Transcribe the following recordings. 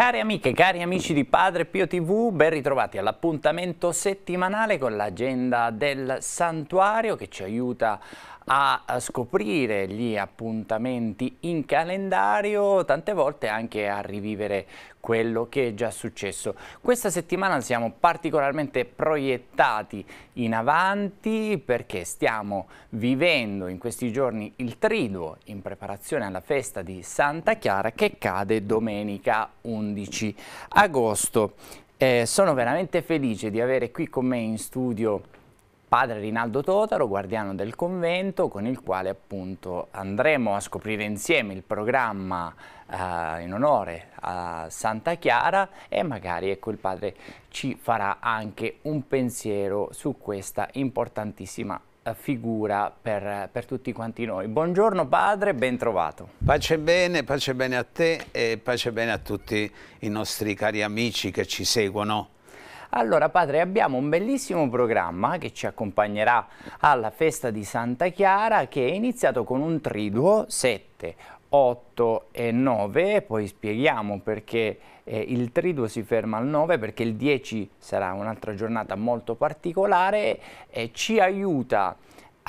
Cari amiche, cari amici di Padre Pio TV, ben ritrovati all'appuntamento settimanale con l'agenda del santuario che ci aiuta a scoprire gli appuntamenti in calendario, tante volte anche a rivivere quello che è già successo. Questa settimana siamo particolarmente proiettati in avanti perché stiamo vivendo in questi giorni il triduo in preparazione alla festa di Santa Chiara che cade domenica 11 agosto. Eh, sono veramente felice di avere qui con me in studio padre Rinaldo Totaro, guardiano del convento, con il quale appunto andremo a scoprire insieme il programma eh, in onore a Santa Chiara e magari ecco il padre ci farà anche un pensiero su questa importantissima eh, figura per, per, tutti quanti noi. Buongiorno padre, ben trovato. Pace bene, pace bene a te e pace bene a tutti i nostri cari amici che ci seguono allora padre abbiamo un bellissimo programma che ci accompagnerà alla festa di Santa Chiara che è iniziato con un triduo 7, 8 e 9, poi spieghiamo perché eh, il triduo si ferma al 9 perché il 10 sarà un'altra giornata molto particolare e ci aiuta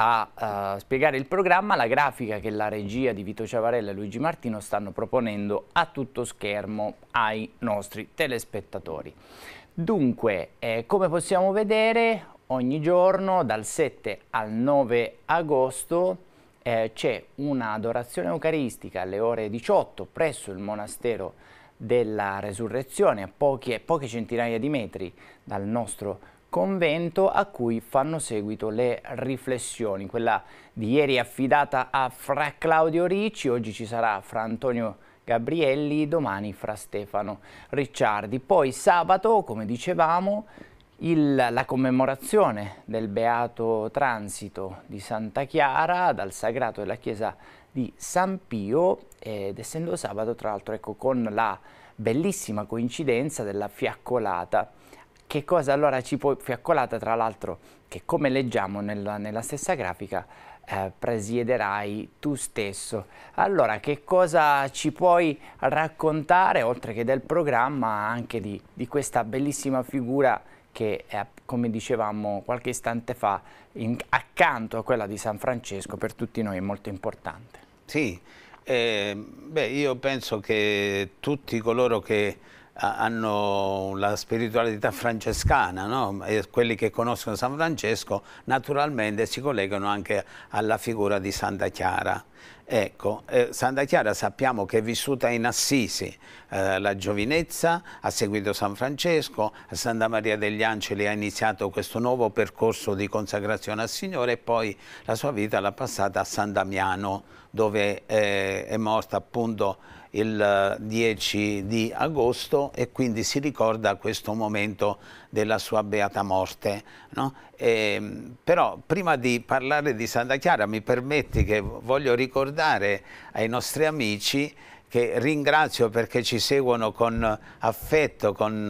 a uh, spiegare il programma la grafica che la regia di Vito Ciavarella e Luigi Martino stanno proponendo a tutto schermo ai nostri telespettatori. Dunque, eh, come possiamo vedere, ogni giorno dal 7 al 9 agosto eh, c'è un'adorazione eucaristica alle ore 18 presso il monastero della Resurrezione, a poche, poche centinaia di metri dal nostro convento a cui fanno seguito le riflessioni. Quella di ieri affidata a Fra Claudio Ricci, oggi ci sarà Fra Antonio Gabrielli, domani fra Stefano Ricciardi. Poi sabato, come dicevamo, il, la commemorazione del Beato Transito di Santa Chiara dal Sagrato della Chiesa di San Pio ed essendo sabato tra l'altro ecco, con la bellissima coincidenza della fiaccolata che cosa allora ci può fiaccolata tra l'altro che come leggiamo nella, nella stessa grafica eh, presiederai tu stesso. Allora, che cosa ci puoi raccontare, oltre che del programma, anche di, di questa bellissima figura che è, come dicevamo qualche istante fa, in, accanto a quella di San Francesco, per tutti noi è molto importante. Sì, eh, beh, io penso che tutti coloro che hanno la spiritualità francescana, no? quelli che conoscono San Francesco naturalmente si collegano anche alla figura di Santa Chiara. Ecco, eh, Santa Chiara sappiamo che è vissuta in Assisi, eh, la giovinezza, ha seguito San Francesco, a Santa Maria degli Angeli ha iniziato questo nuovo percorso di consacrazione al Signore e poi la sua vita l'ha passata a San Damiano, dove eh, è morta appunto il 10 eh, di agosto e quindi si ricorda questo momento della sua beata morte. No? E, ehm, però prima di parlare di Santa Chiara mi permetti che voglio ricordare ai nostri amici che ringrazio perché ci seguono con affetto, con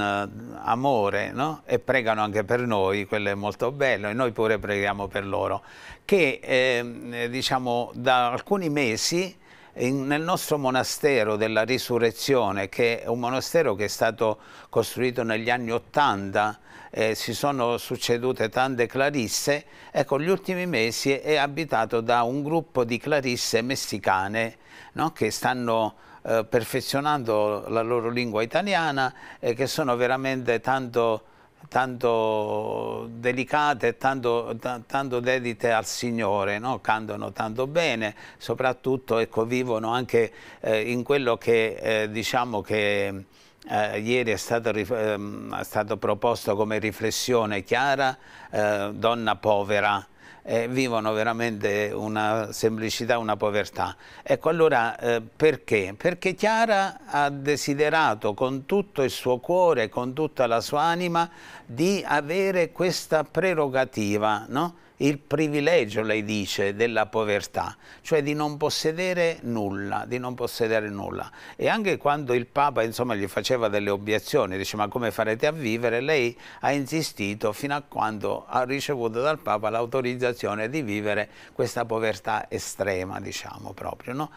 uh, amore no? e pregano anche per noi, quello è molto bello e noi pure preghiamo per loro, che eh, diciamo da alcuni mesi in, nel nostro monastero della risurrezione, che è un monastero che è stato costruito negli anni Ottanta, eh, si sono succedute tante clarisse, ecco gli ultimi mesi è abitato da un gruppo di clarisse messicane no? che stanno eh, perfezionando la loro lingua italiana e che sono veramente tanto tanto delicate, tanto, tanto dedite al Signore, no? cantano tanto bene, soprattutto ecco, vivono anche eh, in quello che eh, diciamo che eh, ieri è stato, ehm, è stato, proposto come riflessione chiara, eh, donna povera, eh, vivono veramente una semplicità, una povertà. Ecco allora eh, perché? Perché Chiara ha desiderato con tutto il suo cuore, con tutta la sua anima di avere questa prerogativa, no? il privilegio, lei dice, della povertà, cioè di non possedere nulla, di non possedere nulla. E anche quando il Papa insomma, gli faceva delle obiezioni, dice ma come farete a vivere, lei ha insistito fino a quando ha ricevuto dal Papa l'autorizzazione di vivere questa povertà estrema, diciamo proprio. No?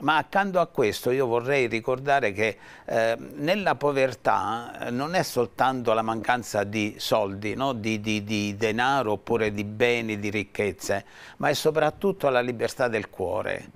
Ma accanto a questo io vorrei ricordare che eh, nella povertà eh, non è soltanto la mancanza di soldi, no? di, di, di, denaro oppure di beni, di ricchezze, ma è soprattutto la libertà del cuore.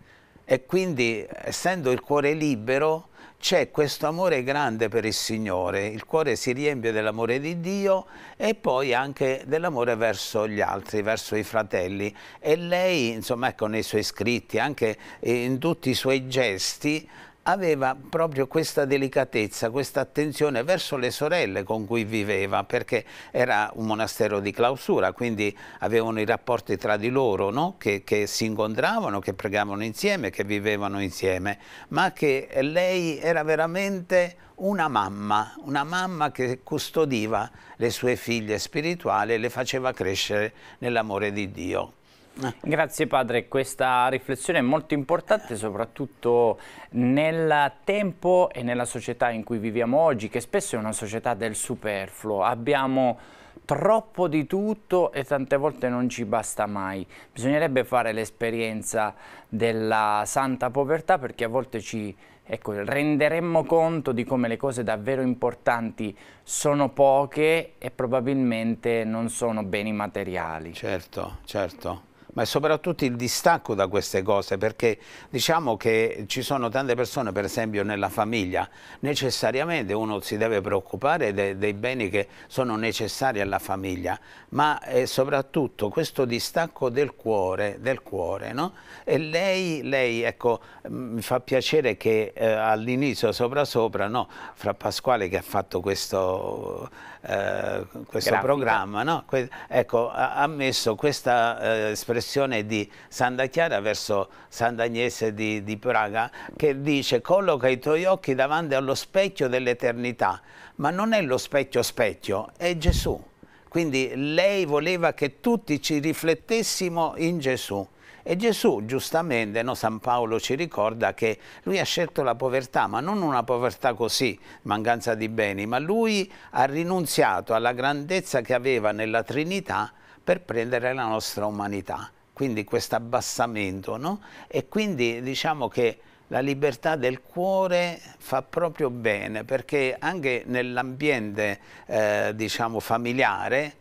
E quindi essendo il cuore libero c'è questo amore grande per il Signore, il cuore si riempie dell'amore di Dio e poi anche dell'amore verso gli altri, verso i fratelli e lei insomma ecco nei suoi scritti, anche in tutti i suoi gesti aveva proprio questa delicatezza, questa attenzione verso le sorelle con cui viveva, perché era un monastero di clausura, quindi avevano i rapporti tra di loro, no? che, che, si incontravano, che pregavano insieme, che vivevano insieme, ma che lei era veramente una mamma, una mamma che custodiva le sue figlie spirituali e le faceva crescere nell'amore di Dio. Eh. Grazie padre, questa riflessione è molto importante soprattutto nel tempo e nella società in cui viviamo oggi, che spesso è una società del superfluo. Abbiamo troppo di tutto e tante volte non ci basta mai. Bisognerebbe fare l'esperienza della santa povertà perché a volte ci ecco, renderemmo conto di come le cose davvero importanti sono poche e probabilmente non sono beni materiali. Certo, certo ma soprattutto il distacco da queste cose, perché diciamo che ci sono tante persone, per esempio nella famiglia, necessariamente uno si deve preoccupare de dei beni che sono necessari alla famiglia, ma è eh, soprattutto questo distacco del cuore, del cuore no? E lei, lei ecco, mm, mi fa piacere che eh, all'inizio, sopra sopra, no? Fra Pasquale che ha fatto questo eh, questo Grafica. programma, no? que ecco, ha, messo questa eh, espressione di Santa Chiara verso Sant'Agnese di, di Praga che dice colloca i tuoi occhi davanti allo specchio dell'eternità, ma non è lo specchio specchio, è Gesù. Quindi lei voleva che tutti ci riflettessimo in Gesù. E Gesù, giustamente, no, San Paolo ci ricorda che lui ha scelto la povertà, ma non una povertà così, mancanza di beni, ma lui ha rinunziato alla grandezza che aveva nella Trinità per prendere la nostra umanità. Quindi questo abbassamento, no? E quindi diciamo che la libertà del cuore fa proprio bene perché anche nell'ambiente eh, diciamo familiare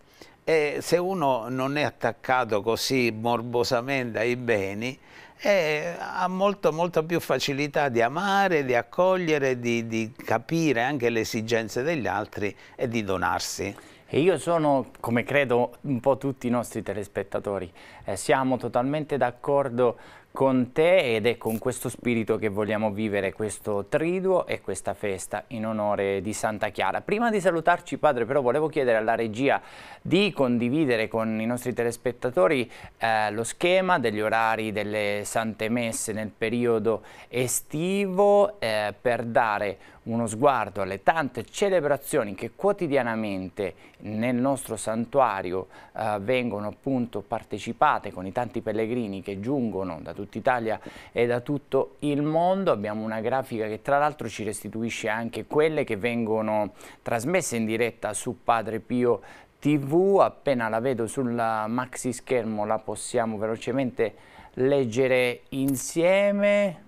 e se uno non è attaccato così morbosamente ai beni, eh, ha molto, molto, più facilità di amare, di accogliere, di, di capire anche le esigenze degli altri e di donarsi. E io sono, come credo un po' tutti i nostri telespettatori, eh, siamo totalmente d'accordo con te ed è con questo spirito che vogliamo vivere questo triduo e questa festa in onore di Santa Chiara. Prima di salutarci padre però volevo chiedere alla regia di condividere con i nostri telespettatori eh, lo schema degli orari delle sante messe nel periodo estivo eh, per dare uno sguardo alle tante celebrazioni che quotidianamente nel nostro santuario eh, vengono appunto partecipate con i tanti pellegrini che giungono da tutta Italia e da tutto il mondo. Abbiamo una grafica che tra l'altro ci restituisce anche quelle che vengono trasmesse in diretta su Padre Pio TV. Appena la vedo sul maxi schermo la possiamo velocemente leggere insieme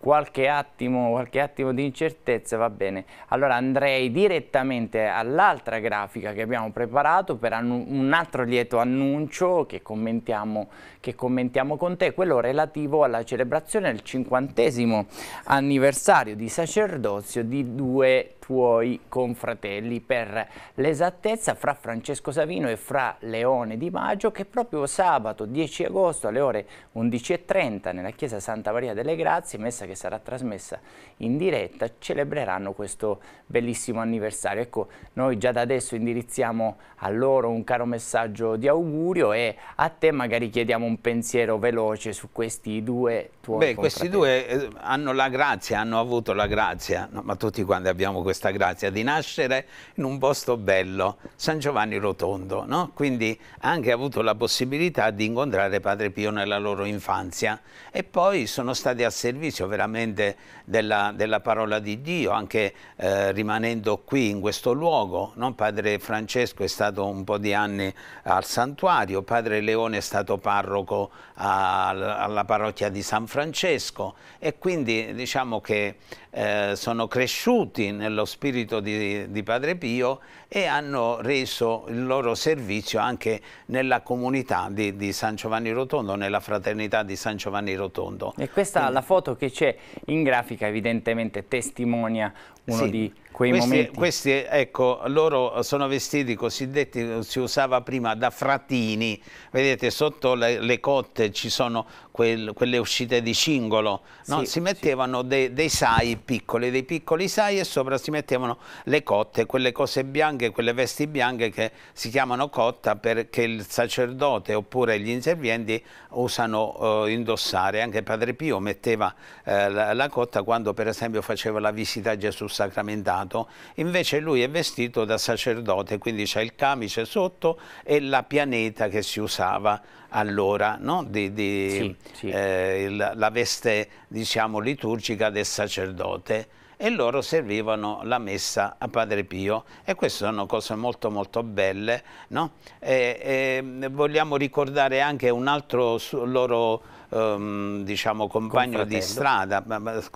qualche attimo, qualche attimo di incertezza, va bene. Allora andrei direttamente all'altra grafica che abbiamo preparato per un altro lieto annuncio che commentiamo, che commentiamo con te, quello relativo alla celebrazione del cinquantesimo anniversario di sacerdozio di due tuoi confratelli per l'esattezza fra Francesco Savino e fra Leone Di Maggio che proprio sabato 10 agosto alle ore 11.30 nella chiesa Santa Maria delle Grazie trasmessa, che sarà trasmessa in diretta, celebreranno questo bellissimo anniversario. Ecco, noi già da adesso indirizziamo a loro un caro messaggio di augurio e a te magari chiediamo un pensiero veloce su questi due tuoi Beh, questi due eh, hanno la grazia, hanno avuto la grazia, no, ma tutti quanti abbiamo questa grazia, di nascere in un posto bello, San Giovanni Rotondo, no? quindi anche avuto la possibilità di incontrare Padre Pio nella loro infanzia e poi sono stati a servizio giudizio veramente della, della parola di Dio, anche eh, rimanendo qui in questo luogo. No? Padre Francesco è stato un po' di anni al santuario, padre Leone è stato parroco a, alla parrocchia di San Francesco e quindi diciamo che eh, sono cresciuti nello spirito di, di Padre Pio e hanno reso il loro servizio anche nella comunità di, di San Giovanni Rotondo, nella fraternità di San Giovanni Rotondo. E questa Quindi, la foto che c'è in grafica evidentemente testimonia uno sì. di quei questi, momenti. Questi, ecco, loro sono vestiti cosiddetti, si usava prima da fratini, vedete sotto le, le cotte ci sono quel, quelle uscite di cingolo, no? sì, si mettevano sì. de, dei sai piccoli, dei piccoli sai e sopra si mettevano le cotte, quelle cose bianche, quelle vesti bianche che si chiamano cotta perché il sacerdote oppure gli inservienti usano eh, indossare, anche Padre Pio metteva eh, la, la cotta quando per esempio faceva la visita a Gesù sacramentale filmato, invece lui è vestito da sacerdote, quindi c'è il camice sotto e la pianeta che si usava allora, no? di, di, sì, sì. Eh, la, la veste diciamo, liturgica del sacerdote e loro servivano la messa a Padre Pio e queste sono cose molto molto belle no? e, e vogliamo ricordare anche un altro loro um, diciamo compagno di strada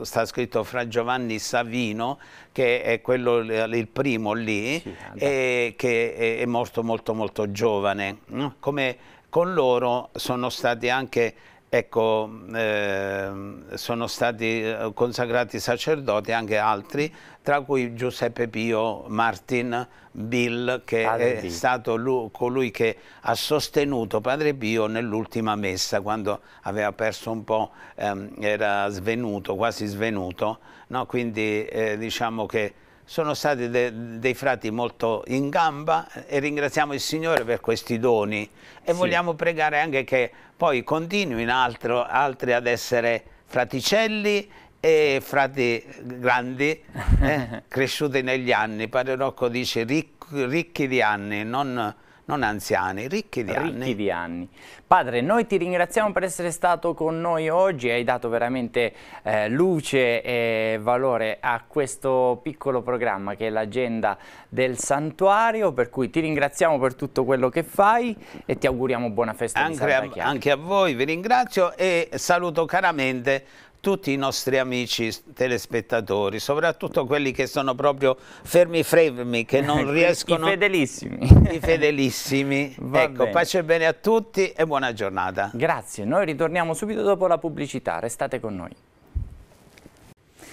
sta scritto fra Giovanni Savino che è quello il primo lì sì, ah, e che è morto molto molto giovane no? come con loro sono stati anche ecco, eh, sono stati eh, consacrati sacerdoti anche altri, tra cui Giuseppe Pio Martin Bill, che Padre è Pio. stato lui, colui che ha sostenuto Padre Pio nell'ultima messa, quando aveva perso un po', ehm, era svenuto, quasi svenuto, no? quindi eh, diciamo che sono stati de dei frati molto in gamba e ringraziamo il Signore per questi doni e sì. vogliamo pregare anche che poi continuino altro, altri ad essere fraticelli e frati grandi eh, cresciuti negli anni. Padre Rocco dice ric ricchi di anni, non non anziani, ricchi di, ricchi anni. di anni. Padre, noi ti ringraziamo per essere stato con noi oggi, hai dato veramente eh, luce e valore a questo piccolo programma che è l'agenda del santuario, per cui ti ringraziamo per tutto quello che fai e ti auguriamo buona festa anche di Santa Chiara. Anche a voi vi ringrazio e saluto caramente tutti i nostri amici telespettatori, soprattutto quelli che sono proprio fermi fermi, che non riescono... I fedelissimi. I fedelissimi. Va ecco, bene. pace e bene a tutti e buona giornata. Grazie, noi ritorniamo subito dopo la pubblicità, restate con noi.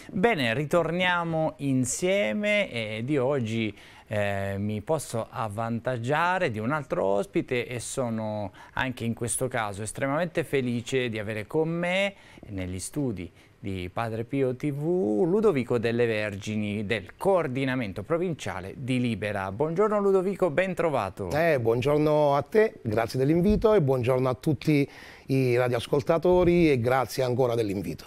Bene, ritorniamo insieme ed io oggi eh, mi posso avvantaggiare di un altro ospite e sono anche in questo caso estremamente felice di avere con me negli studi di Padre Pio TV Ludovico delle Vergini del coordinamento provinciale di Libera. Buongiorno Ludovico, ben trovato. Eh, buongiorno a te, grazie dell'invito e buongiorno a tutti i radioascoltatori e grazie ancora dell'invito.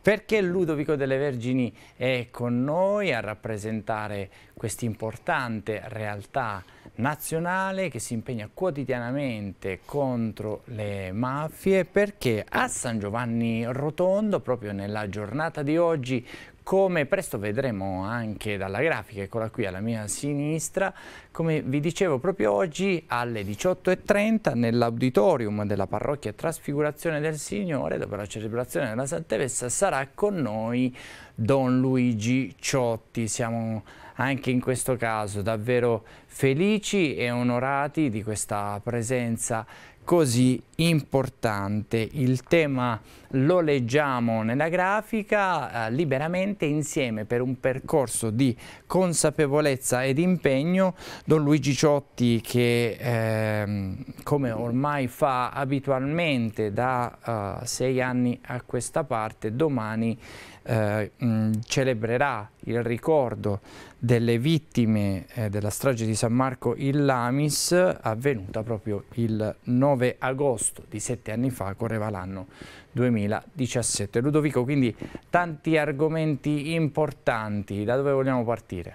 Perché Ludovico delle Vergini è con noi a rappresentare questa importante realtà nazionale che si impegna quotidianamente contro le mafie perché a San Giovanni Rotondo proprio nella giornata di oggi come presto vedremo anche dalla grafica, eccola qui alla mia sinistra, come vi dicevo proprio oggi alle 18.30 nell'auditorium della parrocchia Trasfigurazione del Signore, dopo la celebrazione della Santa Vessa sarà con noi Don Luigi Ciotti. Siamo anche in questo caso davvero felici e onorati di questa presenza così importante. Il tema lo leggiamo nella grafica eh, liberamente insieme per un percorso di consapevolezza ed impegno. Don Luigi Ciotti che eh, come ormai fa abitualmente da eh, sei anni a questa parte domani eh, mh, celebrerà il ricordo delle vittime eh, della strage di San San Marco in Lamis, avvenuta proprio il 9 agosto di sette anni fa, correva l'anno 2017. Ludovico, quindi tanti argomenti importanti, da dove vogliamo partire?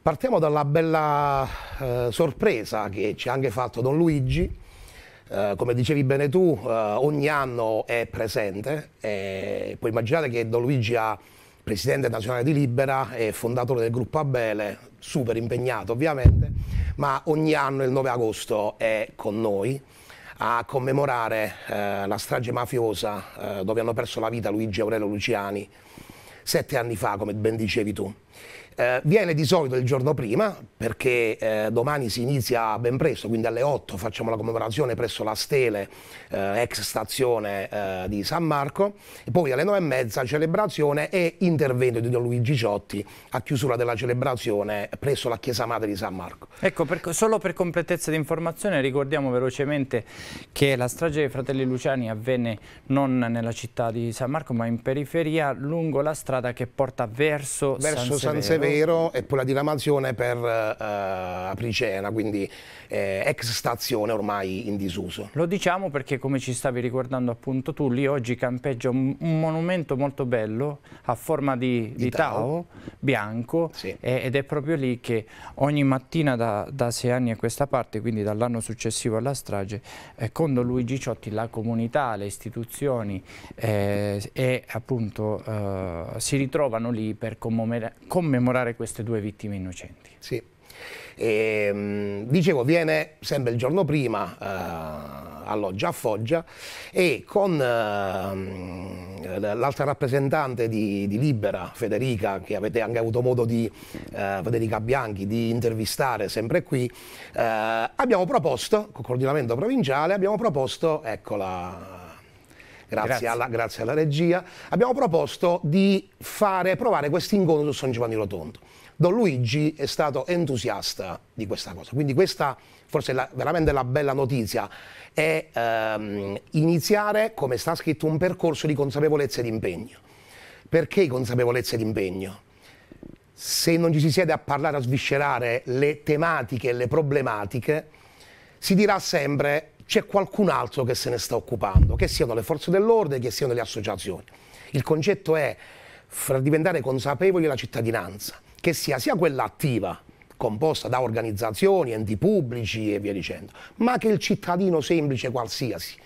Partiamo dalla bella eh, sorpresa che ci ha anche fatto Don Luigi, Uh, come dicevi bene tu, uh, ogni anno è presente. E eh, puoi immaginare che Don Luigi ha presidente nazionale di Libera e fondatore del gruppo Abele, super impegnato ovviamente, ma ogni anno il 9 agosto è con noi a commemorare eh, la strage mafiosa eh, dove hanno perso la vita Luigi Aurelio Luciani sette anni fa, come ben dicevi tu. Eh, viene di solito il giorno prima, perché eh, domani si inizia ben presto, quindi alle 8 facciamo la commemorazione presso la Stele, eh, ex stazione eh, di San Marco, e poi alle 9 e mezza celebrazione e intervento di Don Luigi Ciotti a chiusura della celebrazione presso la Chiesa Madre di San Marco. Ecco, per, solo per completezza di informazione ricordiamo velocemente che la strage dei fratelli Luciani avvenne non nella città di San Marco, ma in periferia lungo la strada che porta verso, verso San Severo. San Severo Trevero e poi la diramazione per eh, Apricena, quindi eh, ex stazione ormai in disuso. Lo diciamo perché come ci stavi ricordando appunto tu, lì oggi campeggia un, un monumento molto bello a forma di, di, di tao, tao, bianco sì. e, ed è proprio lì che ogni mattina da, da sei anni a questa parte, quindi dall'anno successivo alla strage, eh, con Luigi Ciotti la comunità, le istituzioni eh, e appunto eh, si ritrovano lì per commemorare onorare queste due vittime innocenti. Sì. E, ehm, dicevo, viene sempre il giorno prima, eh, alloggia a Foggia e con eh, l'altra rappresentante di, di, Libera, Federica, che avete anche avuto modo di, eh, Federica Bianchi, di intervistare sempre qui, eh, abbiamo proposto, con coordinamento provinciale, abbiamo proposto, ecco la grazie, grazie. Alla, grazie alla regia, abbiamo proposto di fare, provare questo incontro su San Giovanni Rotondo. Don Luigi è stato entusiasta di questa cosa, quindi questa forse è la, veramente la bella notizia è ehm, iniziare, come sta scritto, un percorso di consapevolezza e di impegno. Perché consapevolezza e di impegno? Se non ci si siede a parlare, a sviscerare le tematiche, le problematiche, si dirà sempre c'è qualcun altro che se ne sta occupando, che siano le forze dell'ordine, che siano le associazioni. Il concetto è far diventare consapevoli la cittadinanza, che sia sia quella attiva, composta da organizzazioni, enti pubblici e via dicendo, ma che il cittadino semplice qualsiasi,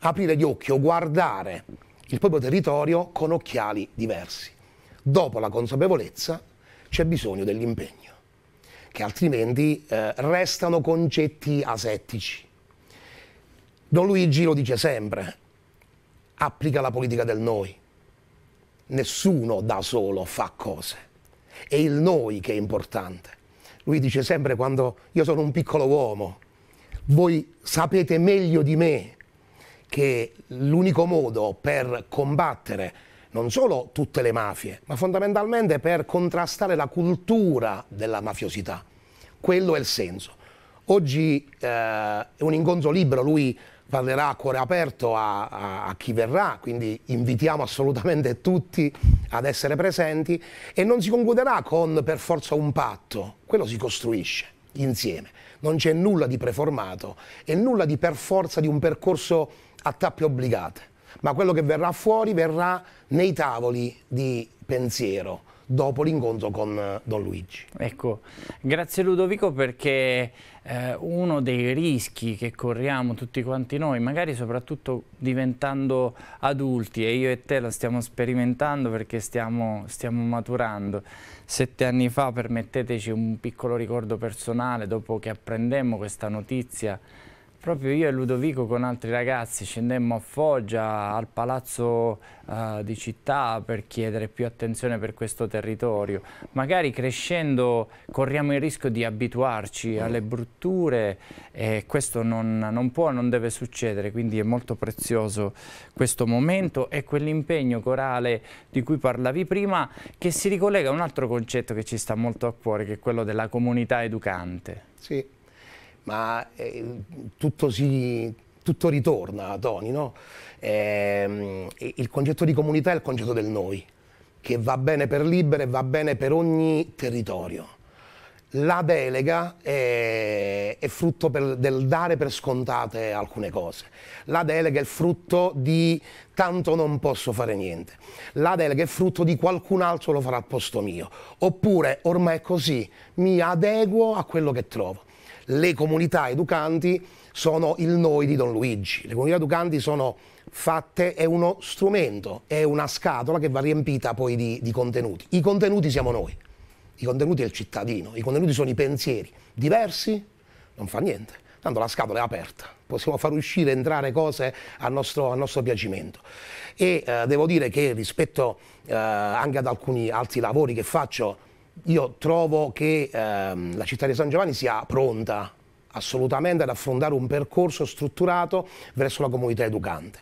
aprire gli occhi o guardare il proprio territorio con occhiali diversi. Dopo la consapevolezza c'è bisogno dell'impegno, che altrimenti eh, restano concetti asettici Don Luigi lo dice sempre, applica la politica del noi. Nessuno da solo fa cose, è il noi che è importante. Lui dice sempre quando io sono un piccolo uomo, voi sapete meglio di me che l'unico modo per combattere non solo tutte le mafie, ma fondamentalmente per contrastare la cultura della mafiosità. Quello è il senso. Oggi eh, è un incontro libero, lui parlerà a cuore aperto a, a, a, chi verrà, quindi invitiamo assolutamente tutti ad essere presenti e non si concluderà con per forza un patto, quello si costruisce insieme, non c'è nulla di preformato e nulla di per forza di un percorso a tappe obbligate, ma quello che verrà fuori verrà nei tavoli di pensiero dopo l'incontro con eh, Don Luigi. Ecco, grazie Ludovico perché eh, uno dei rischi che corriamo tutti quanti noi, magari soprattutto diventando adulti, e io e te lo stiamo sperimentando perché stiamo, stiamo maturando, sette anni fa, permetteteci un piccolo ricordo personale, dopo che apprendemmo questa notizia Proprio io e Ludovico con altri ragazzi scendemmo a Foggia, al palazzo uh, di città per chiedere più attenzione per questo territorio. Magari crescendo corriamo il rischio di abituarci mm. alle brutture e questo non, non può, non deve succedere, quindi è molto prezioso questo momento e quell'impegno corale di cui parlavi prima che si ricollega a un altro concetto che ci sta molto a cuore, che è quello della comunità educante. Sì ma eh, tutto, si, tutto, ritorna a Tony, no? eh, il concetto di comunità è il concetto del noi, che va bene per Libera e va bene per ogni territorio. La delega è, è frutto per, del dare per scontate alcune cose. La delega è frutto di tanto non posso fare niente. La delega è frutto di qualcun altro lo farà al posto mio. Oppure ormai è così, mi adeguo a quello che trovo le comunità educanti sono il noi di Don Luigi. Le comunità educanti sono fatte, è uno strumento, è una scatola che va riempita poi di, di contenuti. I contenuti siamo noi, i contenuti è il cittadino, i contenuti sono i pensieri. Diversi? Non fa niente, tanto la scatola è aperta, possiamo far uscire, entrare cose a nostro, a nostro piacimento. E eh, devo dire che rispetto eh, anche ad alcuni altri lavori che faccio, io trovo che ehm, la città di San Giovanni sia pronta assolutamente ad affrontare un percorso strutturato verso la comunità educante.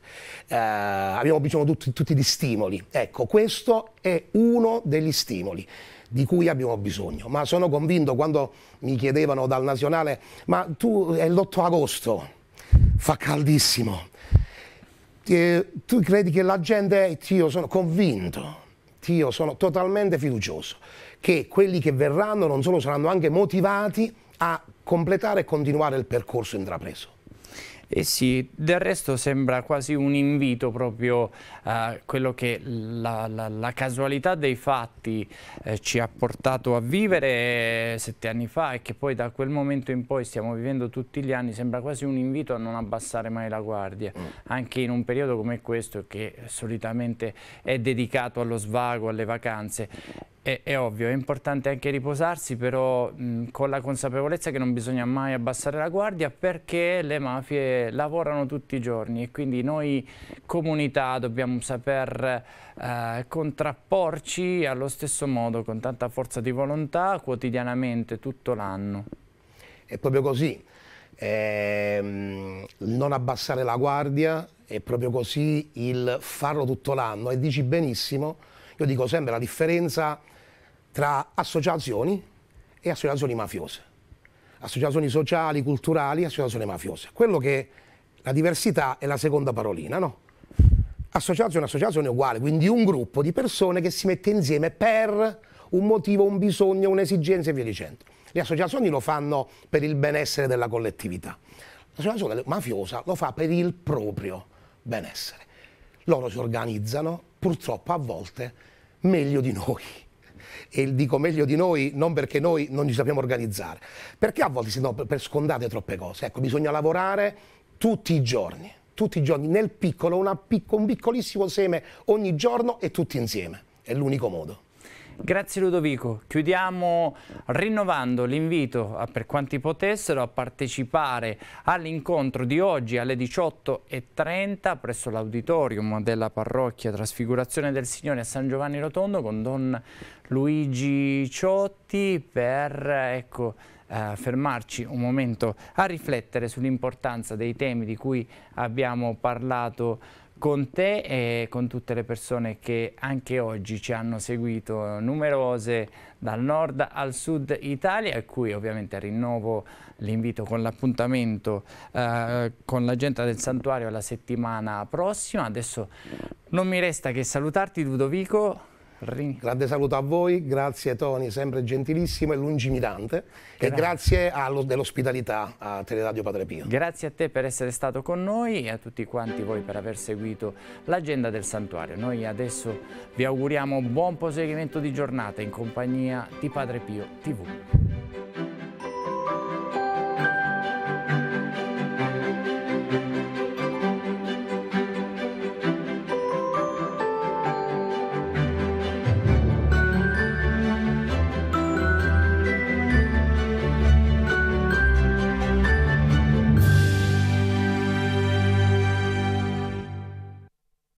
Eh, abbiamo bisogno tutti, tutti di stimoli. Ecco, questo è uno degli stimoli di cui abbiamo bisogno, ma sono convinto quando mi chiedevano dal nazionale, ma tu è l'8 agosto, fa caldissimo, eh, tu credi che la gente, eh, io sono convinto, io sono totalmente fiducioso che quelli che verranno non solo saranno anche motivati a completare e continuare il percorso intrapreso. Eh sì, del resto sembra quasi un invito proprio a quello che la, la, la casualità dei fatti eh, ci ha portato a vivere eh, sette anni fa e che poi da quel momento in poi stiamo vivendo tutti gli anni, sembra quasi un invito a non abbassare mai la guardia, mm. anche in un periodo come questo che solitamente è dedicato allo svago, alle vacanze è, è, ovvio, è importante anche riposarsi, però mh, con la consapevolezza che non bisogna mai abbassare la guardia perché le mafie lavorano tutti i giorni e quindi noi comunità dobbiamo saper eh, contrapporci allo stesso modo con tanta forza di volontà quotidianamente tutto l'anno. È proprio così. Ehm, non abbassare la guardia è proprio così il farlo tutto l'anno e dici benissimo io dico sempre la differenza tra associazioni e associazioni mafiose. Associazioni sociali, culturali, associazioni mafiose. Quello che la diversità è la seconda parolina, no? Associazione, associazione è uguale, quindi un gruppo di persone che si mette insieme per un motivo, un bisogno, un'esigenza e via dicendo. Le associazioni lo fanno per il benessere della collettività. L'associazione mafiosa lo fa per il proprio benessere. Loro si organizzano, purtroppo a volte meglio di noi. E dico meglio di noi non perché noi non ci sappiamo organizzare, perché a volte si no, per scondate troppe cose. Ecco, bisogna lavorare tutti i giorni, tutti i giorni, nel piccolo, una, un piccolissimo seme ogni giorno e tutti insieme. È l'unico modo. Grazie Ludovico, chiudiamo rinnovando l'invito per quanti potessero a partecipare all'incontro di oggi alle 18.30 presso l'auditorium della parrocchia Trasfigurazione del Signore a San Giovanni Rotondo con Don Luigi Ciotti per ecco, eh, fermarci un momento a riflettere sull'importanza dei temi di cui abbiamo parlato con te e con tutte le persone che anche oggi ci hanno seguito, numerose dal nord al sud Italia, a cui ovviamente rinnovo l'invito con l'appuntamento eh, con l'agenda del santuario la settimana prossima. Adesso non mi resta che salutarti Ludovico, Rini. Grande saluto a voi, grazie Tony, sempre gentilissimo e lungimirante. Grazie. E grazie dell'ospitalità a Teleradio Padre Pio. Grazie a te per essere stato con noi e a tutti quanti voi per aver seguito l'agenda del santuario. Noi adesso vi auguriamo buon proseguimento di giornata in compagnia di Padre Pio TV.